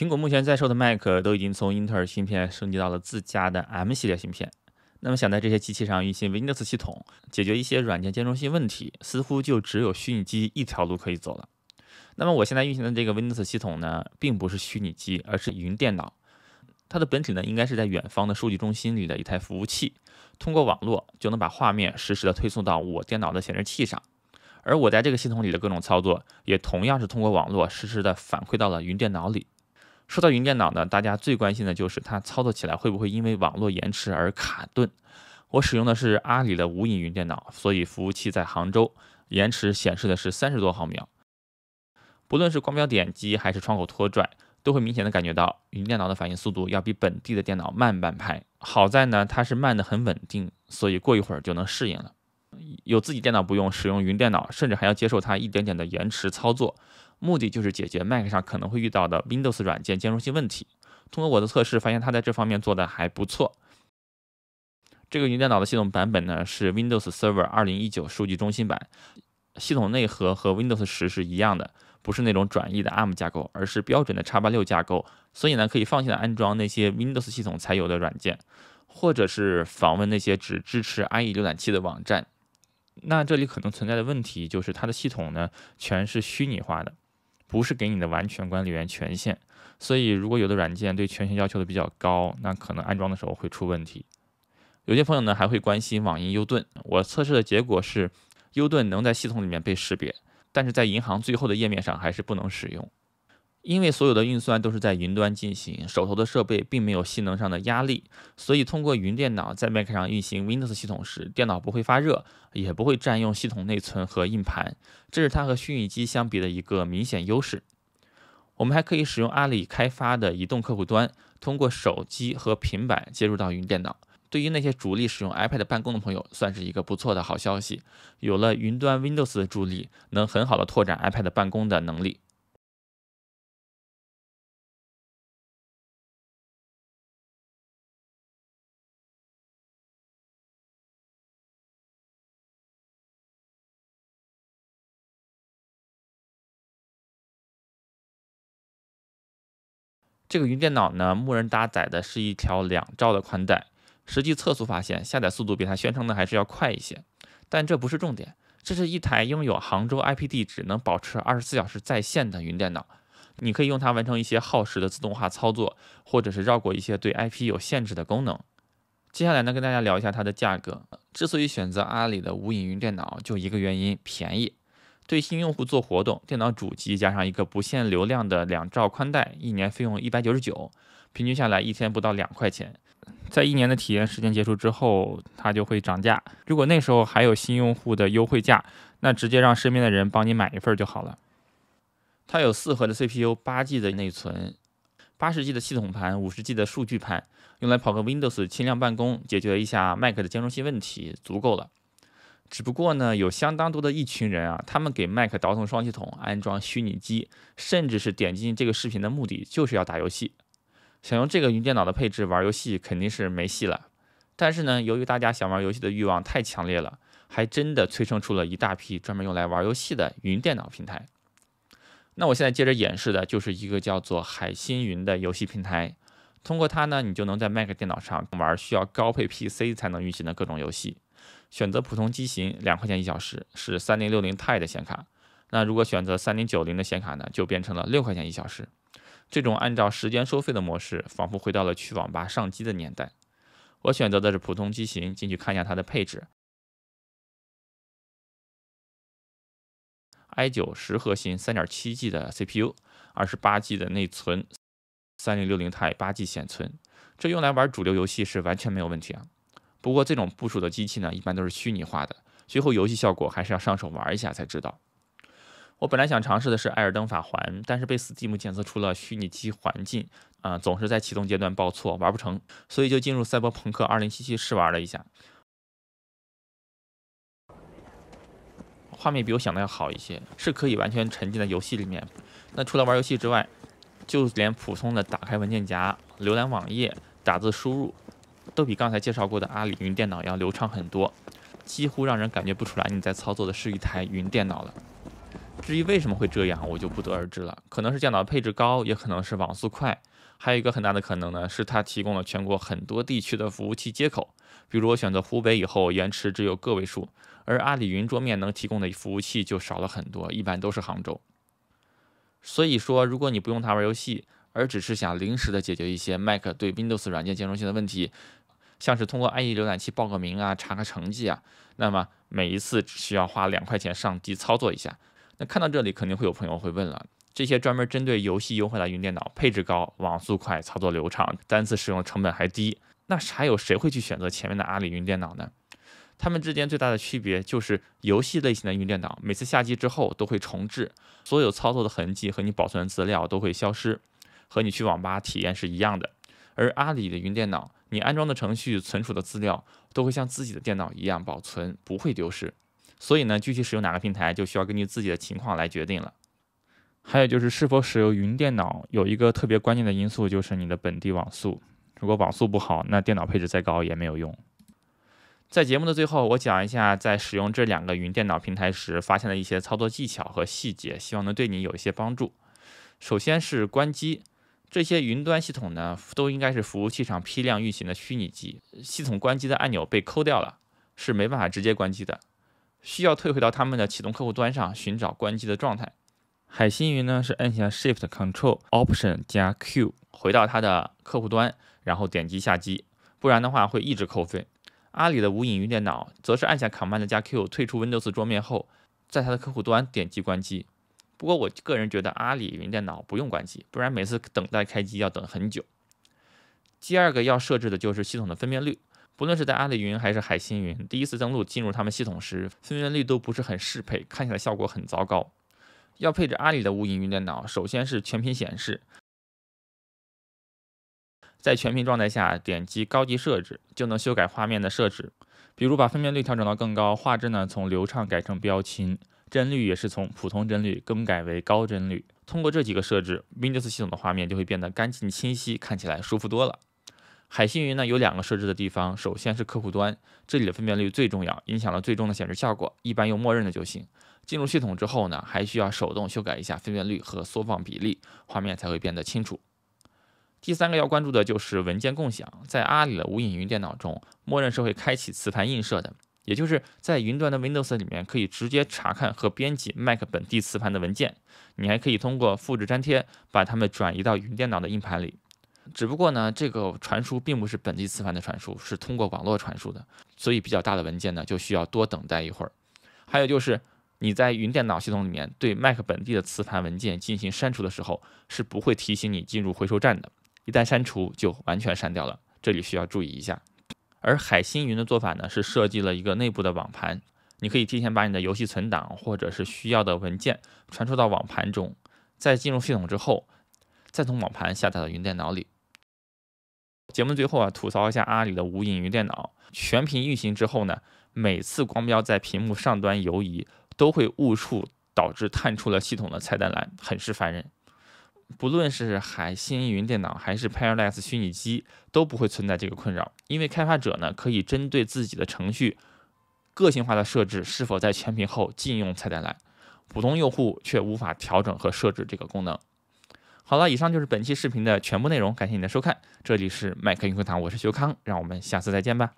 苹果目前在售的 Mac 都已经从英特尔芯片升级到了自家的 M 系列芯片。那么想在这些机器上运行 Windows 系统，解决一些软件兼容性问题，似乎就只有虚拟机一条路可以走了。那么我现在运行的这个 Windows 系统呢，并不是虚拟机，而是云电脑。它的本体呢，应该是在远方的数据中心里的一台服务器，通过网络就能把画面实时的推送到我电脑的显示器上，而我在这个系统里的各种操作，也同样是通过网络实时的反馈到了云电脑里。说到云电脑呢，大家最关心的就是它操作起来会不会因为网络延迟而卡顿。我使用的是阿里的无影云电脑，所以服务器在杭州，延迟显示的是三十多毫秒。不论是光标点击还是窗口拖拽，都会明显的感觉到云电脑的反应速度要比本地的电脑慢半拍。好在呢，它是慢的很稳定，所以过一会儿就能适应了。有自己电脑不用使用云电脑，甚至还要接受它一点点的延迟操作。目的就是解决 Mac 上可能会遇到的 Windows 软件兼容性问题。通过我的测试发现，它在这方面做的还不错。这个云电脑的系统版本呢是 Windows Server 2019数据中心版，系统内核和 Windows 10是一样的，不是那种转译的 ARM 架构，而是标准的 x86 架构，所以呢可以放心的安装那些 Windows 系统才有的软件，或者是访问那些只支持 IE 浏览器的网站。那这里可能存在的问题就是它的系统呢全是虚拟化的。不是给你的完全管理员权限，所以如果有的软件对权限要求的比较高，那可能安装的时候会出问题。有些朋友呢还会关心网银 U 盾，我测试的结果是，U 盾能在系统里面被识别，但是在银行最后的页面上还是不能使用。因为所有的运算都是在云端进行，手头的设备并没有性能上的压力，所以通过云电脑在 Mac 上运行 Windows 系统时，电脑不会发热，也不会占用系统内存和硬盘，这是它和虚拟机相比的一个明显优势。我们还可以使用阿里开发的移动客户端，通过手机和平板接入到云电脑。对于那些主力使用 iPad 办公的朋友，算是一个不错的好消息。有了云端 Windows 的助力，能很好的拓展 iPad 办公的能力。这个云电脑呢，默认搭载的是一条两兆的宽带，实际测速发现下载速度比它宣称的还是要快一些，但这不是重点，这是一台拥有杭州 IP 地址能保持二十四小时在线的云电脑，你可以用它完成一些耗时的自动化操作，或者是绕过一些对 IP 有限制的功能。接下来呢，跟大家聊一下它的价格，之所以选择阿里的无影云电脑，就一个原因，便宜。对新用户做活动，电脑主机加上一个不限流量的两兆宽带，一年费用一百九十九，平均下来一天不到两块钱。在一年的体验时间结束之后，它就会涨价。如果那时候还有新用户的优惠价，那直接让身边的人帮你买一份就好了。它有四核的 CPU，八 G 的内存，八十 G 的系统盘，五十 G 的数据盘，用来跑个 Windows 轻量办公，解决一下 Mac 的兼容性问题，足够了。只不过呢，有相当多的一群人啊，他们给 Mac 导腾双系统，安装虚拟机，甚至是点进这个视频的目的就是要打游戏，想用这个云电脑的配置玩游戏肯定是没戏了。但是呢，由于大家想玩游戏的欲望太强烈了，还真的催生出了一大批专门用来玩游戏的云电脑平台。那我现在接着演示的就是一个叫做海星云的游戏平台，通过它呢，你就能在 Mac 电脑上玩需要高配 PC 才能运行的各种游戏。选择普通机型两块钱一小时，是三零六零 Ti 的显卡。那如果选择三零九零的显卡呢，就变成了六块钱一小时。这种按照时间收费的模式，仿佛回到了去网吧上机的年代。我选择的是普通机型，进去看一下它的配置：i 九十核心三点七 G 的 CPU，二十八 G 的内存，三零六零 Ti 八 G 显存，这用来玩主流游戏是完全没有问题啊。不过这种部署的机器呢，一般都是虚拟化的，最后游戏效果还是要上手玩一下才知道。我本来想尝试的是《艾尔登法环》，但是被 Steam 检测出了虚拟机环境，啊，总是在启动阶段报错，玩不成，所以就进入《赛博朋克2077》试玩了一下。画面比我想的要好一些，是可以完全沉浸在游戏里面。那除了玩游戏之外，就连普通的打开文件夹、浏览网页、打字输入。都比刚才介绍过的阿里云电脑要流畅很多，几乎让人感觉不出来你在操作的是一台云电脑了。至于为什么会这样，我就不得而知了。可能是电脑配置高，也可能是网速快，还有一个很大的可能呢，是它提供了全国很多地区的服务器接口。比如我选择湖北以后，延迟只有个位数，而阿里云桌面能提供的服务器就少了很多，一般都是杭州。所以说，如果你不用它玩游戏，而只是想临时的解决一些 Mac 对 Windows 软件兼容性的问题，像是通过 IE 浏览器报个名啊，查个成绩啊，那么每一次只需要花两块钱上机操作一下。那看到这里，肯定会有朋友会问了：这些专门针对游戏优化的云电脑，配置高，网速快，操作流畅，单次使用成本还低，那还有谁会去选择前面的阿里云电脑呢？它们之间最大的区别就是游戏类型的云电脑，每次下机之后都会重置，所有操作的痕迹和你保存的资料都会消失，和你去网吧体验是一样的。而阿里的云电脑，你安装的程序、存储的资料都会像自己的电脑一样保存，不会丢失。所以呢，具体使用哪个平台，就需要根据自己的情况来决定了。还有就是是否使用云电脑，有一个特别关键的因素，就是你的本地网速。如果网速不好，那电脑配置再高也没有用。在节目的最后，我讲一下在使用这两个云电脑平台时发现的一些操作技巧和细节，希望能对你有一些帮助。首先是关机。这些云端系统呢，都应该是服务器上批量运行的虚拟机，系统关机的按钮被抠掉了，是没办法直接关机的，需要退回到他们的启动客户端上寻找关机的状态。海星云呢是按下 Shift Control Option 加 Q 回到它的客户端，然后点击下机，不然的话会一直扣费。阿里的无影云电脑则是按下 Command 加 Q 退出 Windows 桌面后，在它的客户端点击关机。不过我个人觉得阿里云电脑不用关机，不然每次等待开机要等很久。第二个要设置的就是系统的分辨率，不论是在阿里云还是海星云，第一次登录进入他们系统时，分辨率都不是很适配，看起来效果很糟糕。要配置阿里的无影云电脑，首先是全屏显示，在全屏状态下点击高级设置，就能修改画面的设置，比如把分辨率调整到更高，画质呢从流畅改成标清。帧率也是从普通帧率更改为高帧率。通过这几个设置，Windows 系统的画面就会变得干净清晰，看起来舒服多了。海信云呢有两个设置的地方，首先是客户端，这里的分辨率最重要，影响了最终的显示效果，一般用默认的就行。进入系统之后呢，还需要手动修改一下分辨率和缩放比例，画面才会变得清楚。第三个要关注的就是文件共享，在阿里的无影云电脑中，默认是会开启磁盘映射的。也就是在云端的 Windows 里面可以直接查看和编辑 Mac 本地磁盘的文件，你还可以通过复制粘贴把它们转移到云电脑的硬盘里。只不过呢，这个传输并不是本地磁盘的传输，是通过网络传输的，所以比较大的文件呢就需要多等待一会儿。还有就是你在云电脑系统里面对 Mac 本地的磁盘文件进行删除的时候，是不会提醒你进入回收站的，一旦删除就完全删掉了，这里需要注意一下。而海星云的做法呢，是设计了一个内部的网盘，你可以提前把你的游戏存档或者是需要的文件传输到网盘中，再进入系统之后，再从网盘下载到云电脑里。节目最后啊，吐槽一下阿里的无影云电脑，全屏运行之后呢，每次光标在屏幕上端游移都会误触，导致探出了系统的菜单栏，很是烦人。不论是海信云电脑还是 Parallels 虚拟机，都不会存在这个困扰，因为开发者呢可以针对自己的程序个性化的设置是否在全屏后禁用菜单栏，普通用户却无法调整和设置这个功能。好了，以上就是本期视频的全部内容，感谢你的收看，这里是麦克云课堂，我是修康，让我们下次再见吧。